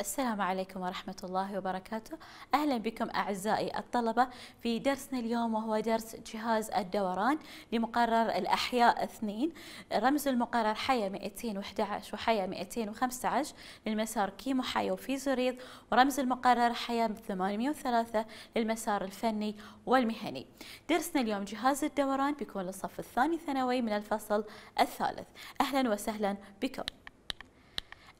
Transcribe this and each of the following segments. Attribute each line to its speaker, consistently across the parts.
Speaker 1: السلام عليكم ورحمة الله وبركاته أهلا بكم أعزائي الطلبة في درسنا اليوم وهو درس جهاز الدوران لمقرر الأحياء اثنين رمز المقرر حيا 211 وحيا 215 للمسار كيمو حيا وفيزوريد ورمز المقرر حيا 803 للمسار الفني والمهني درسنا اليوم جهاز الدوران بيكون للصف الثاني ثانوي من الفصل الثالث أهلا وسهلا بكم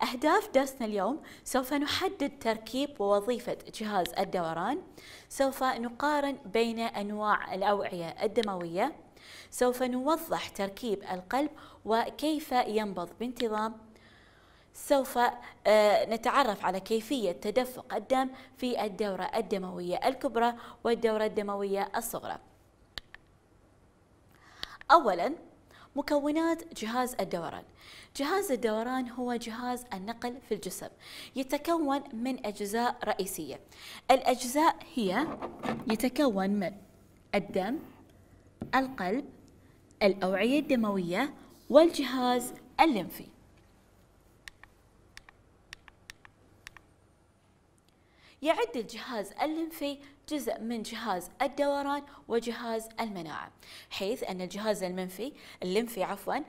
Speaker 1: أهداف درسنا اليوم سوف نحدد تركيب ووظيفة جهاز الدوران سوف نقارن بين أنواع الأوعية الدموية سوف نوضح تركيب القلب وكيف ينبض بانتظام سوف آه، نتعرف على كيفية تدفق الدم في الدورة الدموية الكبرى والدورة الدموية الصغرى أولاً مكونات جهاز الدوران جهاز الدوران هو جهاز النقل في الجسم يتكون من أجزاء رئيسية الأجزاء هي يتكون من الدم القلب الأوعية الدموية والجهاز الليمفي يعد الجهاز الليمفي جزء من جهاز الدوران وجهاز المناعة حيث أن الجهاز المنفي الليمفي عفوا آه،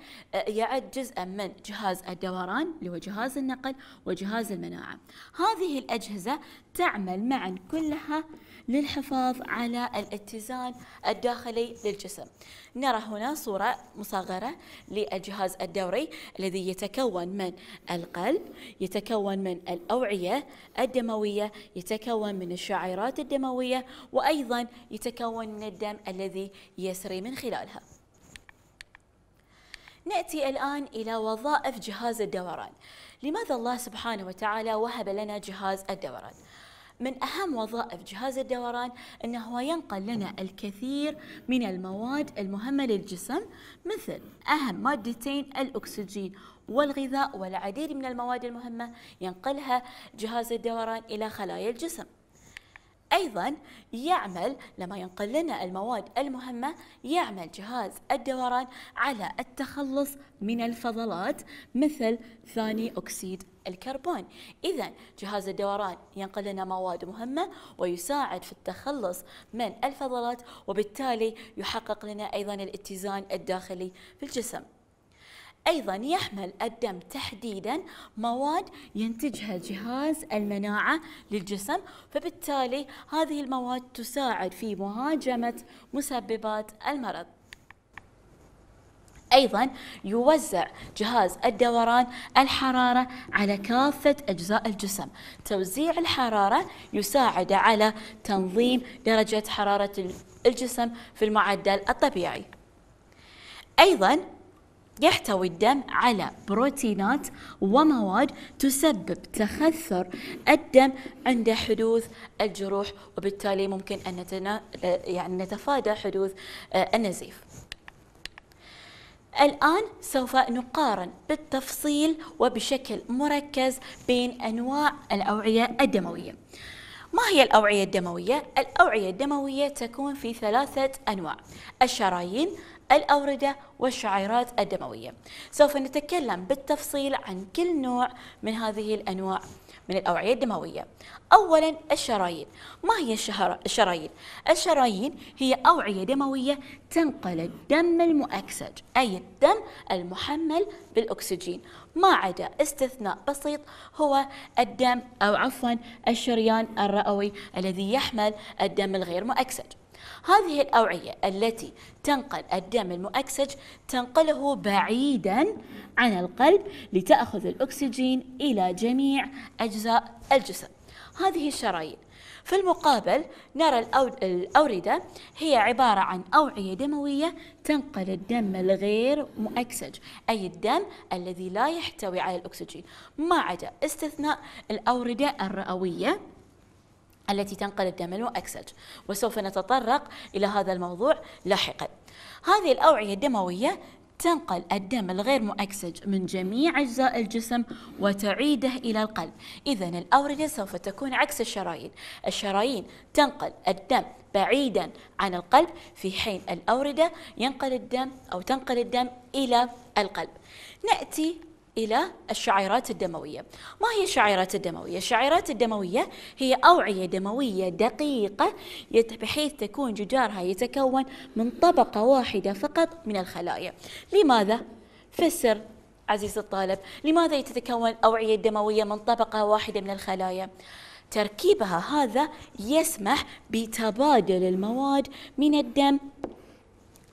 Speaker 1: يعد جزءا من جهاز الدوران اللي هو جهاز النقل وجهاز المناعة هذه الأجهزة تعمل معا كلها للحفاظ على الاتزان الداخلي للجسم نرى هنا صورة مصغرة للجهاز الدوري الذي يتكون من القلب يتكون من الأوعية الدموية يتكون من الشعيرات الدموية وأيضا يتكون من الدم الذي يسري من خلالها نأتي الآن إلى وظائف جهاز الدوران لماذا الله سبحانه وتعالى وهب لنا جهاز الدوران؟ من أهم وظائف جهاز الدوران أنه هو ينقل لنا الكثير من المواد المهمة للجسم مثل أهم مادتين الأكسجين والغذاء والعديد من المواد المهمة ينقلها جهاز الدوران إلى خلايا الجسم أيضا يعمل لما ينقل لنا المواد المهمة يعمل جهاز الدوران على التخلص من الفضلات مثل ثاني أكسيد الكربون إذا جهاز الدوران ينقل لنا مواد مهمة ويساعد في التخلص من الفضلات وبالتالي يحقق لنا أيضا الاتزان الداخلي في الجسم أيضا يحمل الدم تحديدا مواد ينتجها جهاز المناعة للجسم فبالتالي هذه المواد تساعد في مهاجمة مسببات المرض أيضا يوزع جهاز الدوران الحرارة على كافة أجزاء الجسم توزيع الحرارة يساعد على تنظيم درجة حرارة الجسم في المعدل الطبيعي أيضا يحتوي الدم على بروتينات ومواد تسبب تخثر الدم عند حدوث الجروح وبالتالي ممكن أن يعني نتفادى حدوث آه، النزيف الآن سوف نقارن بالتفصيل وبشكل مركز بين أنواع الأوعية الدموية ما هي الأوعية الدموية؟ الأوعية الدموية تكون في ثلاثة أنواع الشرايين الأوردة والشعيرات الدموية سوف نتكلم بالتفصيل عن كل نوع من هذه الأنواع من الأوعية الدموية أولا الشرايين ما هي الشرايين؟ الشرايين هي أوعية دموية تنقل الدم المؤكسج أي الدم المحمل بالأكسجين ما عدا استثناء بسيط هو الدم أو عفوا الشريان الرئوي الذي يحمل الدم الغير مؤكسج هذه الأوعية التي تنقل الدم المؤكسج تنقله بعيدا عن القلب لتأخذ الأكسجين إلى جميع أجزاء الجسم هذه الشرايين في المقابل نرى الأوردة هي عبارة عن أوعية دموية تنقل الدم الغير مؤكسج أي الدم الذي لا يحتوي على الأكسجين ما عدا استثناء الأوردة الرئوية التي تنقل الدم المؤكسج وسوف نتطرق إلى هذا الموضوع لاحقا هذه الأوعية الدموية تنقل الدم الغير مؤكسج من جميع أجزاء الجسم وتعيده إلى القلب إذا الأوردة سوف تكون عكس الشرايين الشرايين تنقل الدم بعيدا عن القلب في حين الأوردة ينقل الدم أو تنقل الدم إلى القلب نأتي إلى الشعيرات الدموية ما هي الشعيرات الدموية؟ الشعيرات الدموية هي أوعية دموية دقيقة بحيث تكون جدارها يتكون من طبقة واحدة فقط من الخلايا لماذا؟ فسر عزيز الطالب لماذا تتكون الأوعية الدموية من طبقة واحدة من الخلايا؟ تركيبها هذا يسمح بتبادل المواد من الدم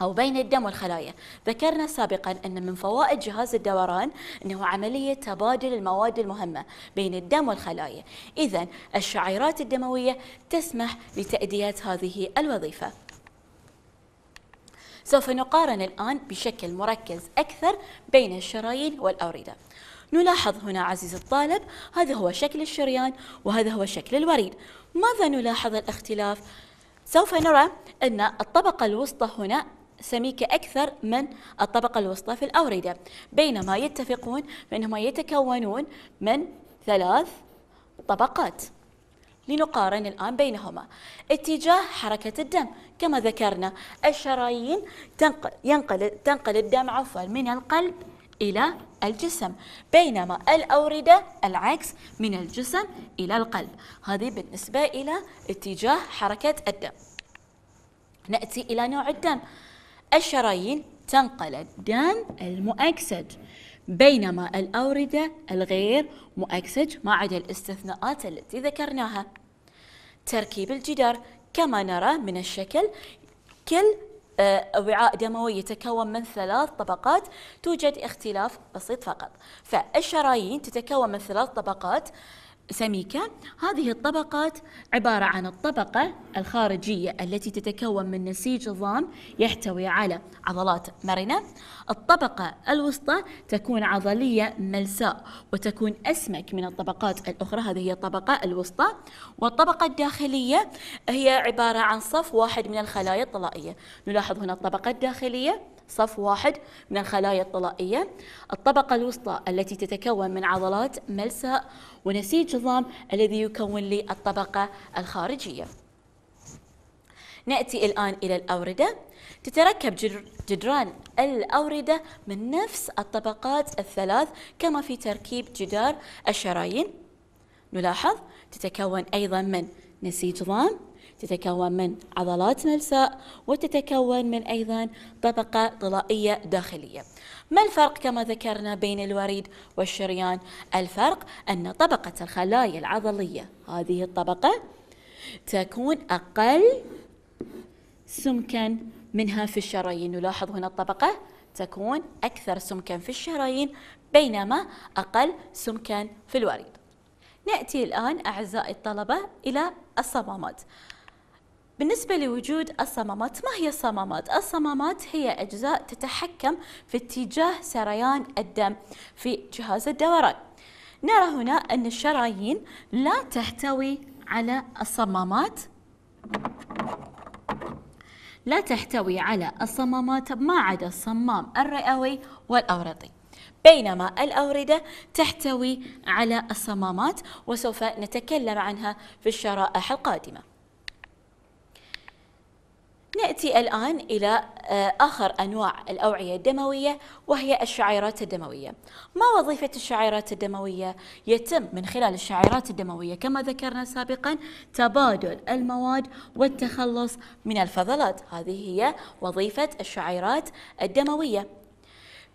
Speaker 1: أو بين الدم والخلايا ذكرنا سابقا أن من فوائد جهاز الدوران أنه عملية تبادل المواد المهمة بين الدم والخلايا إذا الشعيرات الدموية تسمح لتأدية هذه الوظيفة سوف نقارن الآن بشكل مركز أكثر بين الشرايين والأوردة نلاحظ هنا عزيز الطالب هذا هو شكل الشريان وهذا هو شكل الوريد ماذا نلاحظ الاختلاف؟ سوف نرى أن الطبقة الوسطى هنا سميكة أكثر من الطبقة الوسطى في الأوردة بينما يتفقون بأنهم يتكونون من ثلاث طبقات لنقارن الآن بينهما اتجاه حركة الدم كما ذكرنا الشرايين تنقل, ينقل تنقل الدم عفوا من القلب إلى الجسم بينما الأوردة العكس من الجسم إلى القلب هذه بالنسبة إلى اتجاه حركة الدم نأتي إلى نوع الدم الشرايين تنقل الدم المؤكسج بينما الأوردة الغير مؤكسج ما عدا الاستثناءات التي ذكرناها تركيب الجدار كما نرى من الشكل كل آه، وعاء دموي يتكون من ثلاث طبقات توجد اختلاف بسيط فقط فالشرايين تتكون من ثلاث طبقات سميكة هذه الطبقات عبارة عن الطبقة الخارجية التي تتكون من نسيج ظام يحتوي على عضلات مرنة الطبقة الوسطى تكون عضلية ملساء وتكون أسمك من الطبقات الأخرى هذه هي الطبقة الوسطى والطبقة الداخلية هي عبارة عن صف واحد من الخلايا الطلائية نلاحظ هنا الطبقة الداخلية صف واحد من الخلايا الطلائية الطبقة الوسطى التي تتكون من عضلات ملساء ونسيج الانتظام الذي يكون لي الطبقة الخارجية نأتي الآن إلى الأوردة تتركب جدران الأوردة من نفس الطبقات الثلاث كما في تركيب جدار الشرايين نلاحظ تتكون أيضا من نسيج ضام تتكون من عضلات ملساء وتتكون من أيضا طبقة طلائية داخلية ما الفرق كما ذكرنا بين الوريد والشريان؟ الفرق أن طبقة الخلايا العضلية هذه الطبقة تكون أقل سمكا منها في الشرايين نلاحظ هنا الطبقة تكون أكثر سمكا في الشرايين بينما أقل سمكا في الوريد نأتي الآن أعزائي الطلبة إلى الصمامات بالنسبة لوجود الصمامات ما هي الصمامات؟ الصمامات هي أجزاء تتحكم في اتجاه سريان الدم في جهاز الدوران نرى هنا أن الشرايين لا تحتوي على الصمامات لا تحتوي على الصمامات ما عدا الصمام الرئوي والأورطي بينما الأوردة تحتوي على الصمامات وسوف نتكلم عنها في الشرائح القادمة نأتي الآن إلى آه، آخر أنواع الأوعية الدموية وهي الشعيرات الدموية ما وظيفة الشعيرات الدموية؟ يتم من خلال الشعيرات الدموية كما ذكرنا سابقا تبادل المواد والتخلص من الفضلات هذه هي وظيفة الشعيرات الدموية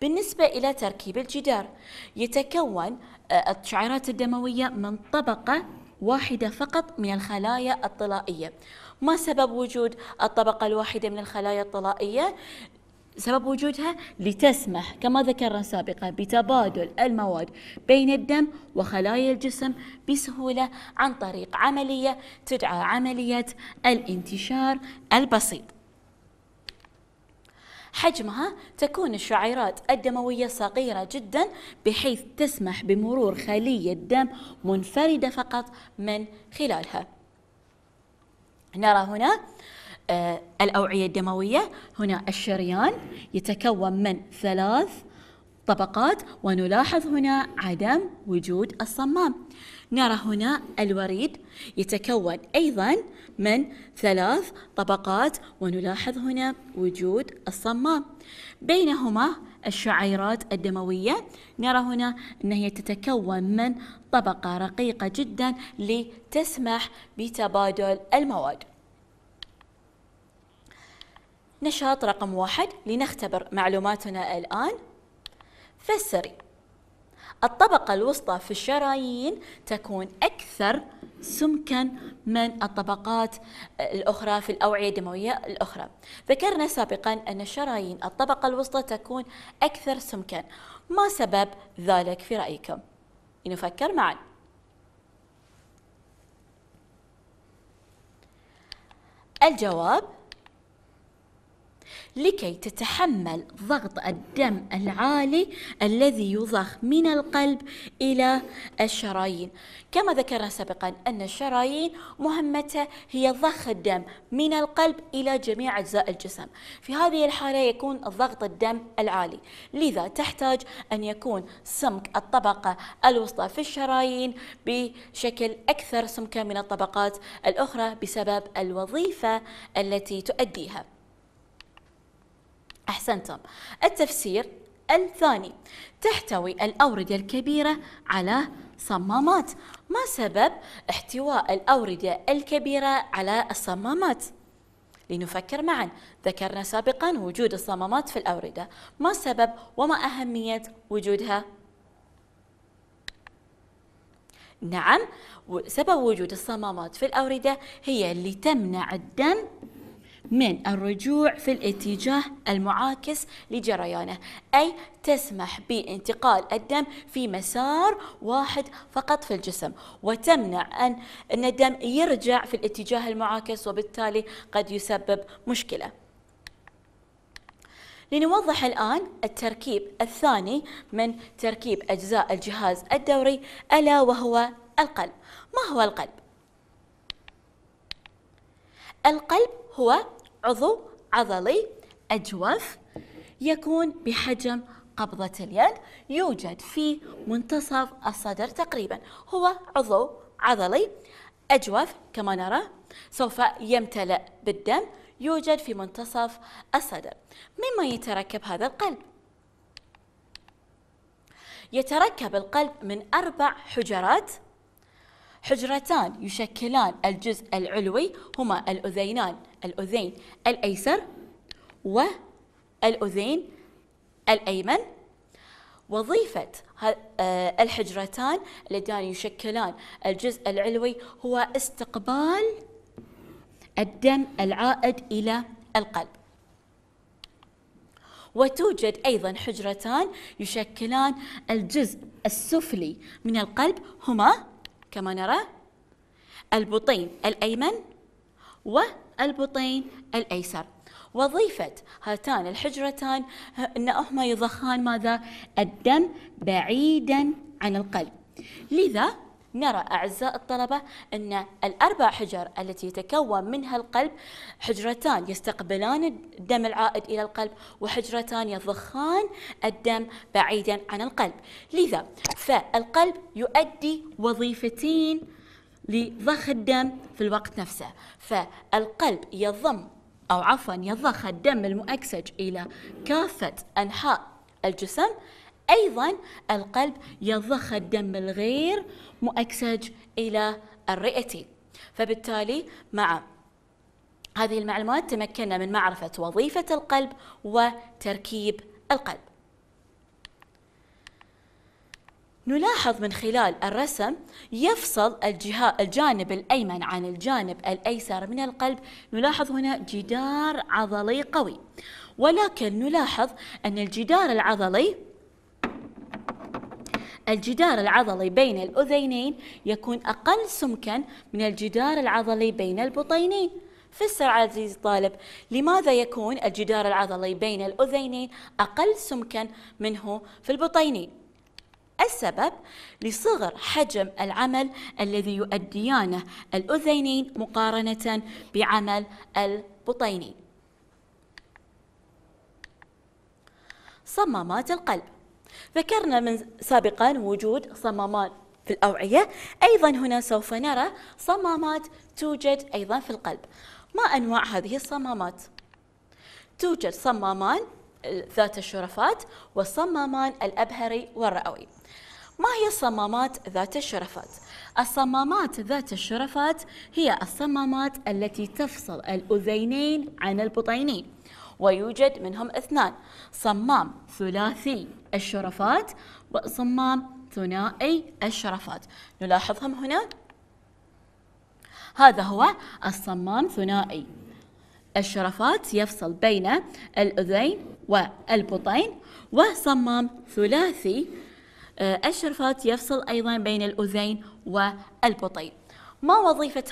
Speaker 1: بالنسبة إلى تركيب الجدار يتكون آه، الشعيرات الدموية من طبقة واحدة فقط من الخلايا الطلائية ما سبب وجود الطبقة الواحدة من الخلايا الطلائية سبب وجودها لتسمح كما ذكرنا سابقا بتبادل المواد بين الدم وخلايا الجسم بسهولة عن طريق عملية تدعى عملية الانتشار البسيط حجمها تكون الشعيرات الدموية صغيرة جدا بحيث تسمح بمرور خلية دم منفردة فقط من خلالها نرى هنا آه، الأوعية الدموية هنا الشريان يتكون من ثلاث طبقات ونلاحظ هنا عدم وجود الصمام نرى هنا الوريد يتكون أيضا من ثلاث طبقات ونلاحظ هنا وجود الصمام بينهما الشعيرات الدموية نرى هنا أنها تتكون من طبقة رقيقة جدا لتسمح بتبادل المواد نشاط رقم واحد لنختبر معلوماتنا الآن فسري الطبقة الوسطى في الشرايين تكون أكثر سمكا من الطبقات آه، الأخرى في الأوعية الدموية الأخرى ذكرنا سابقا أن الشرايين الطبقة الوسطى تكون أكثر سمكا ما سبب ذلك في رأيكم؟ لنفكر معا الجواب لكي تتحمل ضغط الدم العالي الذي يضخ من القلب إلى الشرايين كما ذكرنا سابقا أن الشرايين مهمتها هي ضخ الدم من القلب إلى جميع أجزاء الجسم في هذه الحالة يكون ضغط الدم العالي لذا تحتاج أن يكون سمك الطبقة الوسطى في الشرايين بشكل أكثر سمكة من الطبقات الأخرى بسبب الوظيفة التي تؤديها أحسنتم التفسير الثاني تحتوي الأوردة الكبيرة على صمامات ما سبب احتواء الأوردة الكبيرة على الصمامات؟ لنفكر معا ذكرنا سابقا وجود الصمامات في الأوردة ما سبب وما أهمية وجودها؟ نعم سبب وجود الصمامات في الأوردة هي اللي تمنع الدم من الرجوع في الاتجاه المعاكس لجريانه أي تسمح بانتقال الدم في مسار واحد فقط في الجسم وتمنع أن, الدم يرجع في الاتجاه المعاكس وبالتالي قد يسبب مشكلة لنوضح الآن التركيب الثاني من تركيب أجزاء الجهاز الدوري ألا وهو القلب ما هو القلب؟ القلب هو عضو عضلي أجوف يكون بحجم قبضة اليد يوجد في منتصف الصدر تقريبا هو عضو عضلي أجوف كما نرى سوف يمتلئ بالدم يوجد في منتصف الصدر مما يتركب هذا القلب يتركب القلب من أربع حجرات حجرتان يشكلان الجزء العلوي هما الأذينان الأذين الأيسر والأذين الأيمن وظيفة آه، الحجرتان اللتان يشكلان الجزء العلوي هو استقبال الدم العائد إلى القلب وتوجد أيضا حجرتان يشكلان الجزء السفلي من القلب هما كما نرى البطين الأيمن والبطين الأيسر وظيفة هاتان الحجرتان أنهما يضخان ماذا؟ الدم بعيدا عن القلب لذا نرى أعزاء الطلبة أن الأربع حجر التي يتكون منها القلب حجرتان يستقبلان الدم العائد إلى القلب وحجرتان يضخان الدم بعيدا عن القلب لذا فالقلب يؤدي وظيفتين لضخ الدم في الوقت نفسه فالقلب يضم أو عفوا يضخ الدم المؤكسج إلى كافة أنحاء الجسم أيضا القلب يضخ الدم الغير مؤكسج إلى الرئتين فبالتالي مع هذه المعلومات تمكنا من معرفة وظيفة القلب وتركيب القلب نلاحظ من خلال الرسم يفصل الجهة الجانب الأيمن عن الجانب الأيسر من القلب نلاحظ هنا جدار عضلي قوي ولكن نلاحظ أن الجدار العضلي الجدار العضلي بين الأذينين يكون أقل سمكا من الجدار العضلي بين البطينين فسر عزيزي الطالب لماذا يكون الجدار العضلي بين الأذينين أقل سمكا منه في البطينين السبب لصغر حجم العمل الذي يؤديانه الأذينين مقارنة بعمل البطينين صمامات القلب ذكرنا من سابقا وجود صمامات في الأوعية أيضا هنا سوف نرى صمامات توجد أيضا في القلب ما أنواع هذه الصمامات؟ توجد صمامان آه، ذات الشرفات والصمامان الأبهري والرئوي ما هي الصمامات ذات الشرفات؟ الصمامات ذات الشرفات هي الصمامات التي تفصل الأذينين عن البطينين ويوجد منهم اثنان صمام ثلاثي الشرفات وصمام ثنائي الشرفات نلاحظهم هنا هذا هو الصمام ثنائي الشرفات يفصل بين الأذين والبطين وصمام ثلاثي آه، الشرفات يفصل أيضا بين الأذين والبطين ما وظيفة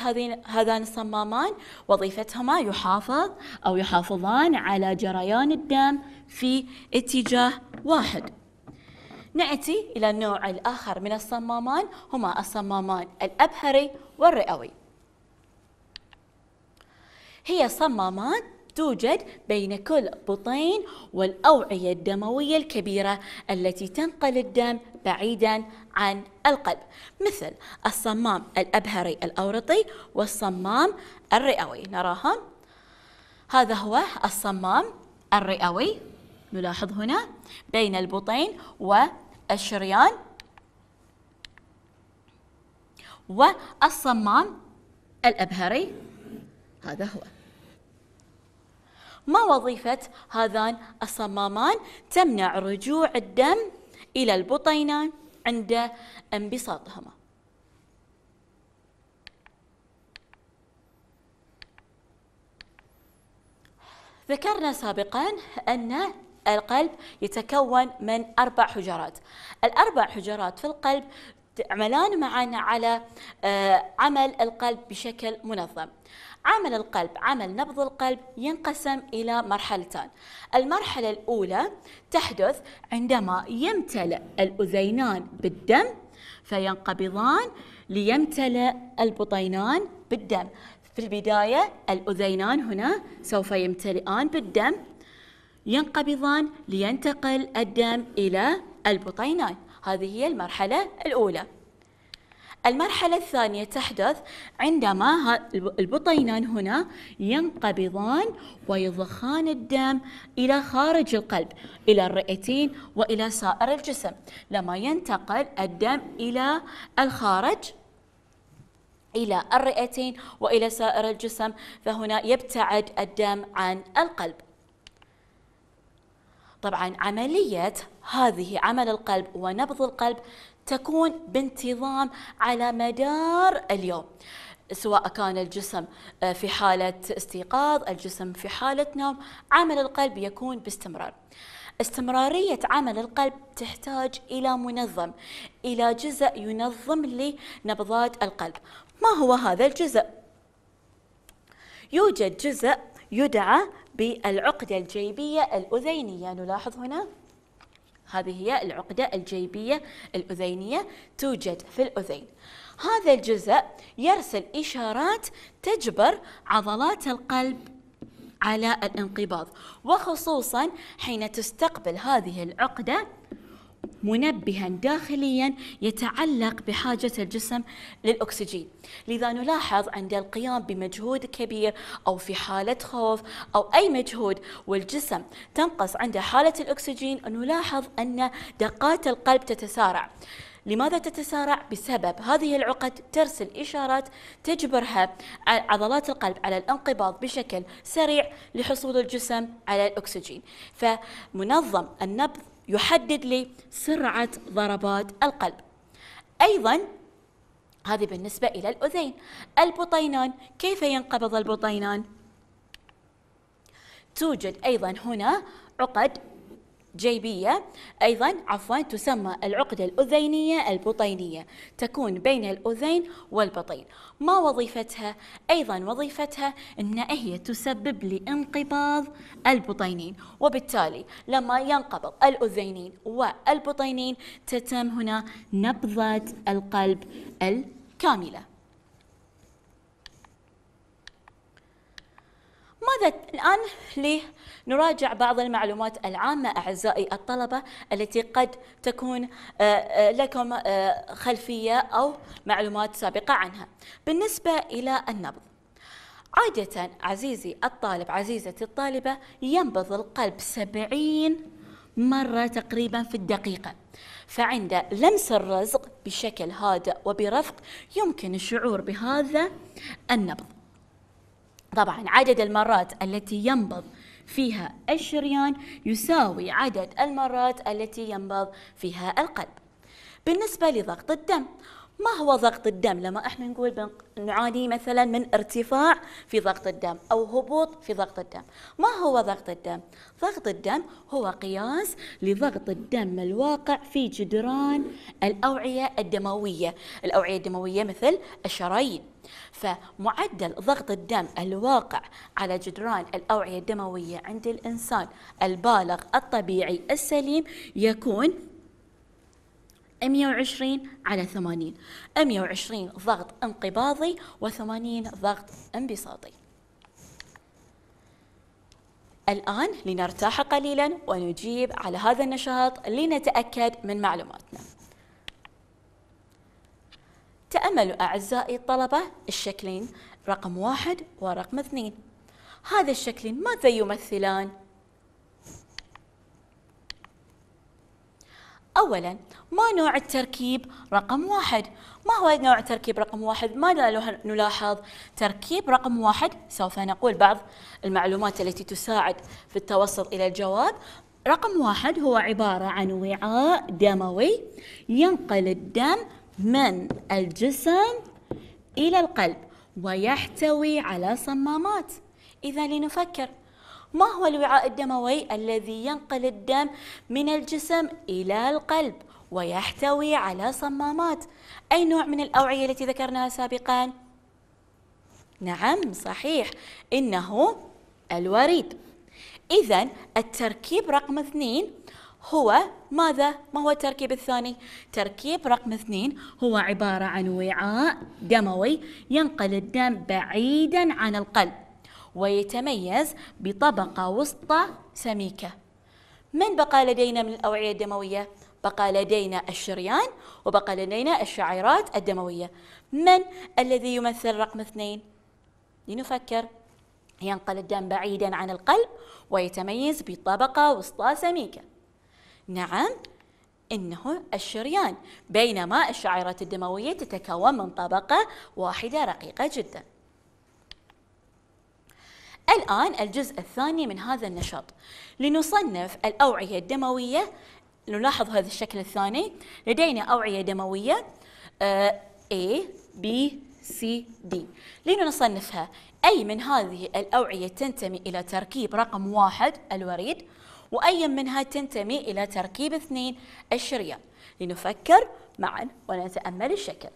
Speaker 1: هذان الصمامان؟ وظيفتهما يحافظ أو يحافظان على جريان الدم في اتجاه واحد نأتي إلى النوع الآخر من الصمامان هما الصمامان الأبهري والرئوي هي صمامان توجد بين كل بطين والأوعية الدموية الكبيرة التي تنقل الدم بعيدا عن القلب مثل الصمام الأبهري الأورطي والصمام الرئوي نراهم هذا هو الصمام الرئوي نلاحظ هنا بين البطين والشريان والصمام الأبهري هذا هو ما وظيفة هذان الصمامان؟ تمنع رجوع الدم إلى البطينة عند انبساطهما ذكرنا سابقا أن القلب يتكون من أربع حجرات الأربع حجرات في القلب تعملان معا على آه، عمل القلب بشكل منظم عمل القلب عمل نبض القلب ينقسم إلى مرحلتان المرحلة الأولى تحدث عندما يمتلئ الأذينان بالدم فينقبضان ليمتلئ البطينان بالدم في البداية الأذينان هنا سوف يمتلئان بالدم ينقبضان لينتقل الدم إلى البطينان هذه هي المرحلة الأولى المرحلة الثانية تحدث عندما البطينان هنا ينقبضان ويضخان الدم إلى خارج القلب إلى الرئتين وإلى سائر الجسم لما ينتقل الدم إلى الخارج إلى الرئتين وإلى سائر الجسم فهنا يبتعد الدم عن القلب طبعا عملية هذه عمل القلب ونبض القلب تكون بانتظام على مدار اليوم سواء كان الجسم آه، في حالة استيقاظ الجسم في حالة نوم عمل القلب يكون باستمرار استمرارية عمل القلب تحتاج إلى منظم إلى جزء ينظم لنبضات القلب ما هو هذا الجزء؟ يوجد جزء يدعى بالعقدة الجيبية الأذينية نلاحظ هنا هذه هي العقدة الجيبية الأذينية توجد في الأذين هذا الجزء يرسل إشارات تجبر عضلات القلب على الانقباض وخصوصا حين تستقبل هذه العقدة منبها داخليا يتعلق بحاجة الجسم للأكسجين لذا نلاحظ عند القيام بمجهود كبير أو في حالة خوف أو أي مجهود والجسم تنقص عنده حالة الأكسجين نلاحظ أن دقات القلب تتسارع لماذا تتسارع؟ بسبب هذه العقد ترسل إشارات تجبرها عضلات القلب على الانقباض بشكل سريع لحصول الجسم على الأكسجين فمنظم النبض يحدد لي سرعة ضربات القلب أيضا هذه بالنسبة إلى الأذين البطينان كيف ينقبض البطينان؟ توجد أيضا هنا عقد جيبية أيضا عفوا تسمى العقدة الأذينية البطينية تكون بين الأذين والبطين ما وظيفتها؟ أيضا وظيفتها أن هي تسبب لانقباض البطينين وبالتالي لما ينقبض الأذينين والبطينين تتم هنا نبضة القلب الكاملة ماذا الآن لنراجع بعض المعلومات العامة أعزائي الطلبة التي قد تكون آه، آه، لكم آه، خلفية أو معلومات سابقة عنها بالنسبة إلى النبض عادة عزيزي الطالب عزيزتي الطالبة ينبض القلب 70 مرة تقريبا في الدقيقة فعند لمس الرزق بشكل هادئ وبرفق يمكن الشعور بهذا النبض طبعا عدد المرات التي ينبض فيها الشريان يساوي عدد المرات التي ينبض فيها القلب بالنسبة لضغط الدم ما هو ضغط الدم لما احنا نقول نعاني مثلا من ارتفاع في ضغط الدم او هبوط في ضغط الدم ما هو ضغط الدم ضغط الدم هو قياس لضغط الدم الواقع في جدران الاوعيه الدمويه الاوعيه الدمويه مثل الشرايين فمعدل ضغط الدم الواقع على جدران الأوعية الدموية عند الإنسان البالغ الطبيعي السليم يكون 120 على 80 120 ضغط انقباضي و80 ضغط انبساطي الآن لنرتاح قليلا ونجيب على هذا النشاط لنتأكد من معلوماتنا تأملوا أعزائي الطلبة الشكلين رقم واحد ورقم اثنين هذا الشكل ماذا يمثلان؟ أولا ما نوع التركيب رقم واحد؟ ما هو نوع تركيب رقم واحد؟ ماذا نلاحظ؟ تركيب رقم واحد سوف نقول بعض المعلومات التي تساعد في التوصل إلى الجواب رقم واحد هو عبارة عن وعاء دموي ينقل الدم من الجسم إلى القلب ويحتوي على صمامات إذا لنفكر ما هو الوعاء الدموي الذي ينقل الدم من الجسم إلى القلب ويحتوي على صمامات أي نوع من الأوعية التي ذكرناها سابقا؟ نعم صحيح إنه الوريد إذا التركيب رقم اثنين هو ماذا؟ ما هو التركيب الثاني؟ تركيب رقم اثنين هو عبارة عن وعاء دموي ينقل الدم بعيدا عن القلب ويتميز بطبقة وسطى سميكة من بقى لدينا من الأوعية الدموية؟ بقى لدينا الشريان وبقى لدينا الشعيرات الدموية من الذي يمثل رقم اثنين؟ لنفكر ينقل الدم بعيدا عن القلب ويتميز بطبقة وسطى سميكة نعم إنه الشريان بينما الشعيرات الدموية تتكون من طبقة واحدة رقيقة جداً الآن الجزء الثاني من هذا النشاط لنصنف الأوعية الدموية نلاحظ هذا الشكل الثاني لدينا أوعية دموية آه، A B C D لنصنفها أي من هذه الأوعية تنتمي إلى تركيب رقم واحد الوريد وأي منها تنتمي إلى تركيب اثنين الشريان لنفكر معا ونتأمل الشكل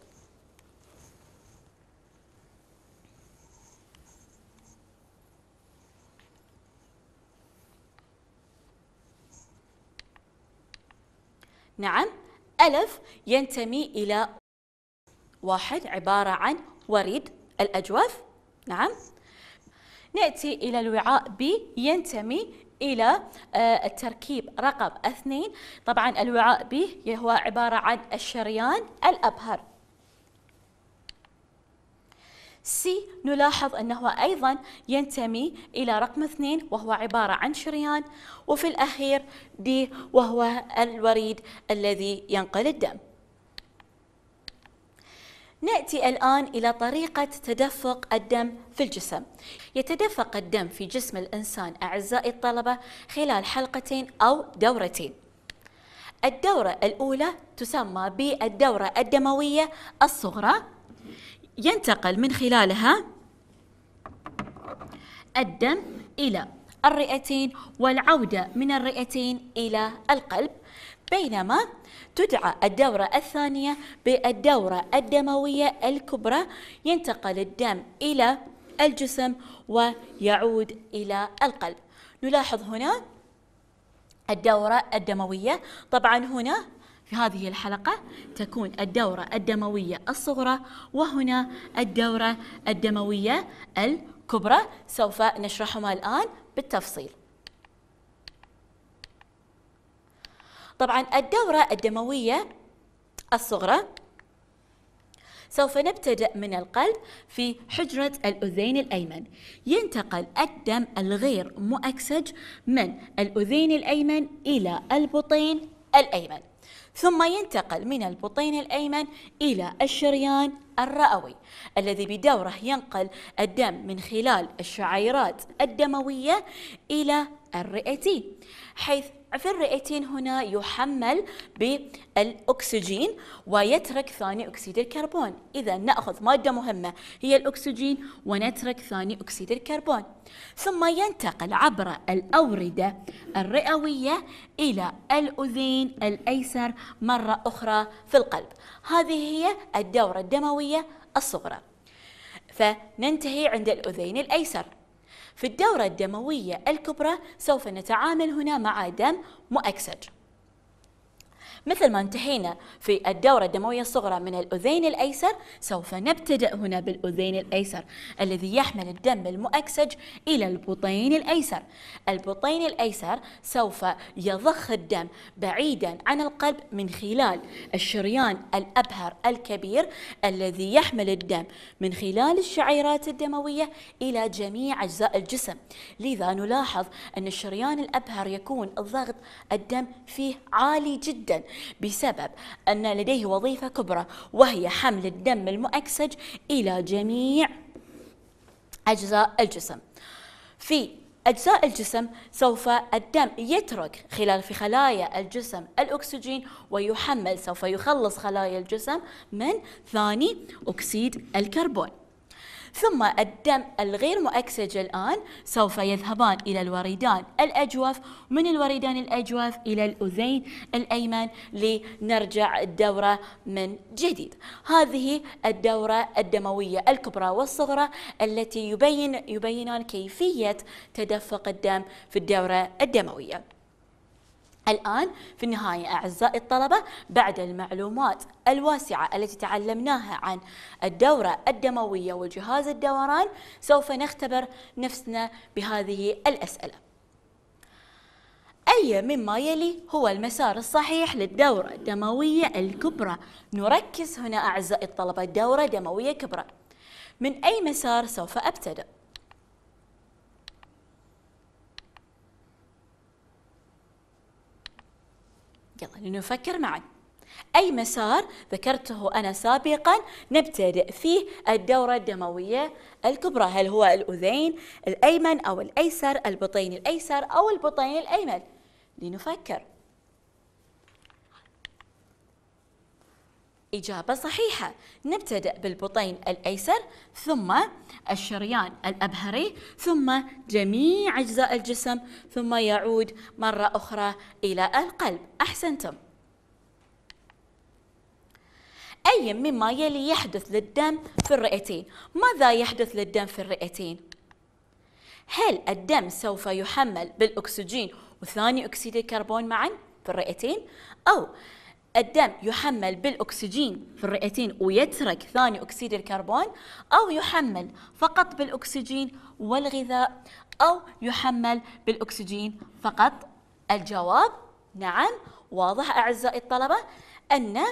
Speaker 1: نعم ألف ينتمي إلى واحد عبارة عن وريد الأجوف نعم نأتي إلى الوعاء ب ينتمي إلى آه، التركيب رقم اثنين طبعا الوعاء ب هو عبارة عن الشريان الأبهر سي نلاحظ أنه أيضا ينتمي إلى رقم اثنين وهو عبارة عن شريان وفي الأخير دي وهو الوريد الذي ينقل الدم نأتي الآن إلى طريقة تدفق الدم في الجسم يتدفق الدم في جسم الإنسان أعزائي الطلبة خلال حلقتين أو دورتين الدورة الأولى تسمى بالدورة الدموية الصغرى ينتقل من خلالها الدم إلى الرئتين والعودة من الرئتين إلى القلب بينما تدعى الدورة الثانية بالدورة الدموية الكبرى ينتقل الدم إلى الجسم ويعود إلى القلب نلاحظ هنا الدورة الدموية طبعا هنا في هذه الحلقة تكون الدورة الدموية الصغرى وهنا الدورة الدموية الكبرى سوف نشرحهما الآن بالتفصيل طبعا الدورة الدموية الصغرى سوف نبتدأ من القلب في حجرة الأذين الأيمن ينتقل الدم الغير مؤكسج من الأذين الأيمن إلى البطين الأيمن ثم ينتقل من البطين الأيمن إلى الشريان الرئوي الذي بدوره ينقل الدم من خلال الشعيرات الدموية إلى الرئتين حيث في الرئتين هنا يحمل بالأكسجين ويترك ثاني أكسيد الكربون إذا نأخذ مادة مهمة هي الأكسجين ونترك ثاني أكسيد الكربون ثم ينتقل عبر الأوردة الرئوية إلى الأذين الأيسر مرة أخرى في القلب هذه هي الدورة الدموية الصغرى فننتهي عند الأذين الأيسر في الدورة الدموية الكبرى سوف نتعامل هنا مع دم مؤكسج مثل ما انتهينا في الدورة الدموية الصغرى من الأذين الأيسر سوف نبتدأ هنا بالأذين الأيسر الذي يحمل الدم المؤكسج إلى البطين الأيسر البطين الأيسر سوف يضخ الدم بعيدا عن القلب من خلال الشريان الأبهر الكبير الذي يحمل الدم من خلال الشعيرات الدموية إلى جميع أجزاء الجسم لذا نلاحظ أن الشريان الأبهر يكون الضغط الدم فيه عالي جدا بسبب أن لديه وظيفة كبرى وهي حمل الدم المؤكسج إلى جميع أجزاء الجسم في أجزاء الجسم سوف الدم يترك خلال في خلايا الجسم الأكسجين ويحمل سوف يخلص خلايا الجسم من ثاني أكسيد الكربون ثم الدم الغير مؤكسج الآن سوف يذهبان إلى الوريدان الأجوف من الوريدان الأجوف إلى الأذين الأيمن لنرجع الدورة من جديد هذه الدورة الدموية الكبرى والصغرى التي يبين يبينان كيفية تدفق الدم في الدورة الدموية الآن في النهاية أعزائي الطلبة بعد المعلومات الواسعة التي تعلمناها عن الدورة الدموية وجهاز الدوران سوف نختبر نفسنا بهذه الأسئلة أي مما يلي هو المسار الصحيح للدورة الدموية الكبرى نركز هنا أعزائي الطلبة دورة دموية كبرى من أي مسار سوف أبتدأ يلا لنفكر معا أي مسار ذكرته أنا سابقا نبتدئ فيه الدورة الدموية الكبرى هل هو الأذين الأيمن أو الأيسر البطين الأيسر أو البطين الأيمن لنفكر إجابة صحيحة نبتدأ بالبطين الأيسر ثم الشريان الأبهري ثم جميع أجزاء الجسم ثم يعود مرة أخرى إلى القلب أحسنتم أي مما يلي يحدث للدم في الرئتين ماذا يحدث للدم في الرئتين؟ هل الدم سوف يحمل بالأكسجين وثاني أكسيد الكربون معا في الرئتين؟ أو الدم يحمل بالأكسجين في الرئتين ويترك ثاني أكسيد الكربون أو يحمل فقط بالأكسجين والغذاء أو يحمل بالأكسجين فقط الجواب نعم واضح أعزائي الطلبة أن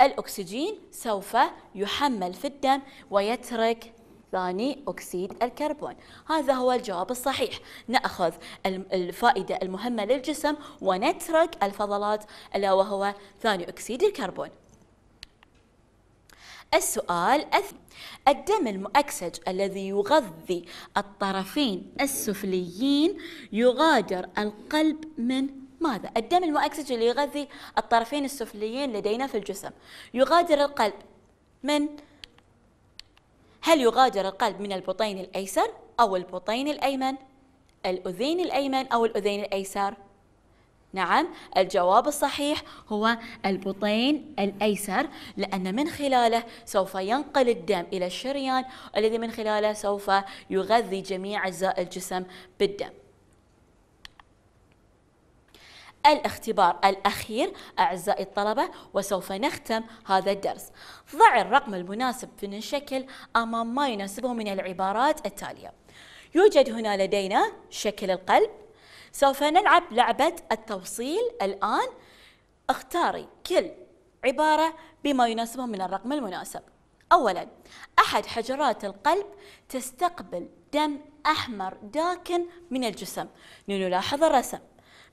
Speaker 1: الأكسجين سوف يحمل في الدم ويترك ثاني أكسيد الكربون هذا هو الجواب الصحيح نأخذ الفائدة المهمة للجسم ونترك الفضلات ألا وهو ثاني أكسيد الكربون السؤال الدم المؤكسج الذي يغذي الطرفين السفليين يغادر القلب من ماذا؟ الدم المؤكسج اللي يغذي الطرفين السفليين لدينا في الجسم يغادر القلب من هل يغادر القلب من البطين الأيسر أو البطين الأيمن؟ الأذين الأيمن أو الأذين الأيسر؟ نعم الجواب الصحيح هو البطين الأيسر لأن من خلاله سوف ينقل الدم إلى الشريان الذي من خلاله سوف يغذي جميع أجزاء الجسم بالدم الاختبار الأخير أعزائي الطلبة وسوف نختم هذا الدرس ضع الرقم المناسب في الشكل أمام ما يناسبه من العبارات التالية يوجد هنا لدينا شكل القلب سوف نلعب لعبة التوصيل الآن اختاري كل عبارة بما يناسبه من الرقم المناسب أولا أحد حجرات القلب تستقبل دم أحمر داكن من الجسم لنلاحظ الرسم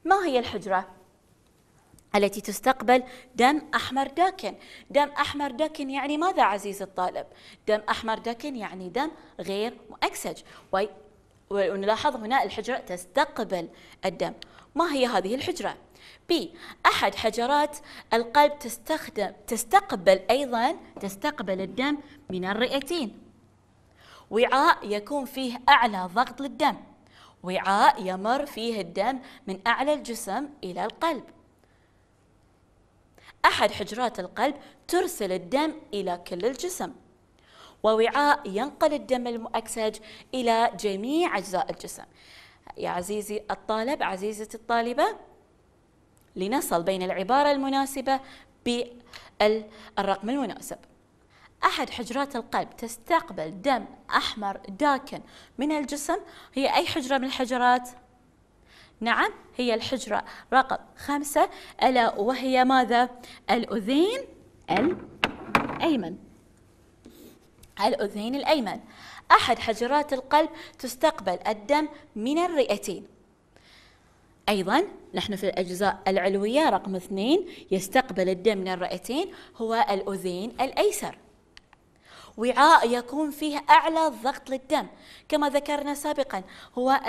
Speaker 1: ما هي الحجرة؟ التي تستقبل دم أحمر داكن دم أحمر داكن يعني ماذا عزيز الطالب؟ دم أحمر داكن يعني دم غير مؤكسج ونلاحظ هنا الحجرة تستقبل الدم ما هي هذه الحجرة؟ ب أحد حجرات القلب تستخدم تستقبل أيضا تستقبل الدم من الرئتين وعاء يكون فيه أعلى ضغط للدم وعاء يمر فيه الدم من أعلى الجسم إلى القلب أحد حجرات القلب ترسل الدم إلى كل الجسم ووعاء ينقل الدم المؤكسج إلى جميع أجزاء الجسم يا عزيزي الطالب عزيزة الطالبة لنصل بين العبارة المناسبة بالرقم المناسب أحد حجرات القلب تستقبل دم أحمر داكن من الجسم هي أي حجرة من الحجرات؟ نعم هي الحجرة رقم خمسة ألا وهي ماذا؟ الأذين الأيمن الأذين الأيمن أحد حجرات القلب تستقبل الدم من الرئتين أيضا نحن في الأجزاء العلوية رقم اثنين يستقبل الدم من الرئتين هو الأذين الأيسر وعاء يكون فيه أعلى ضغط للدم كما ذكرنا سابقا هو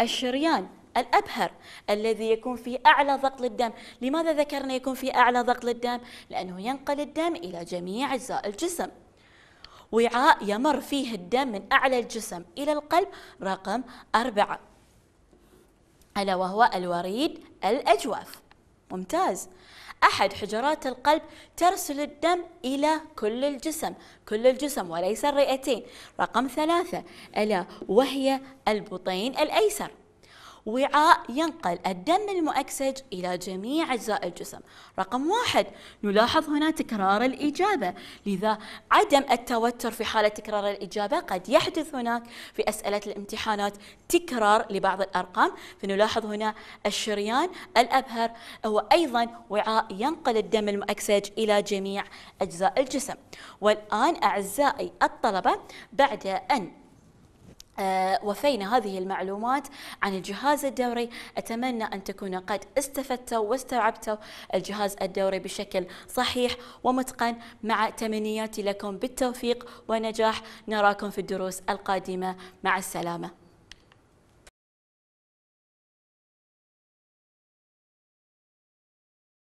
Speaker 1: الشريان الأبهر الذي يكون فيه أعلى ضغط للدم لماذا ذكرنا يكون فيه أعلى ضغط للدم؟ لأنه ينقل الدم إلى جميع أجزاء الجسم وعاء يمر فيه الدم من أعلى الجسم إلى القلب رقم أربعة ألا وهو الوريد الأجوف ممتاز أحد حجرات القلب ترسل الدم إلى كل الجسم كل الجسم وليس الرئتين رقم ثلاثة ألا وهي البطين الأيسر وعاء ينقل الدم المؤكسج إلى جميع أجزاء الجسم رقم واحد نلاحظ هنا تكرار الإجابة لذا عدم التوتر في حالة تكرار الإجابة قد يحدث هناك في أسئلة الامتحانات تكرار لبعض الأرقام فنلاحظ هنا الشريان الأبهر هو أيضا وعاء ينقل الدم المؤكسج إلى جميع أجزاء الجسم والآن أعزائي الطلبة بعد أن آه، وفينا هذه المعلومات عن الجهاز الدوري أتمنى أن تكونوا قد استفدتوا واستوعبتوا الجهاز الدوري بشكل صحيح ومتقن مع تمنياتي لكم بالتوفيق ونجاح نراكم في الدروس القادمة مع السلامة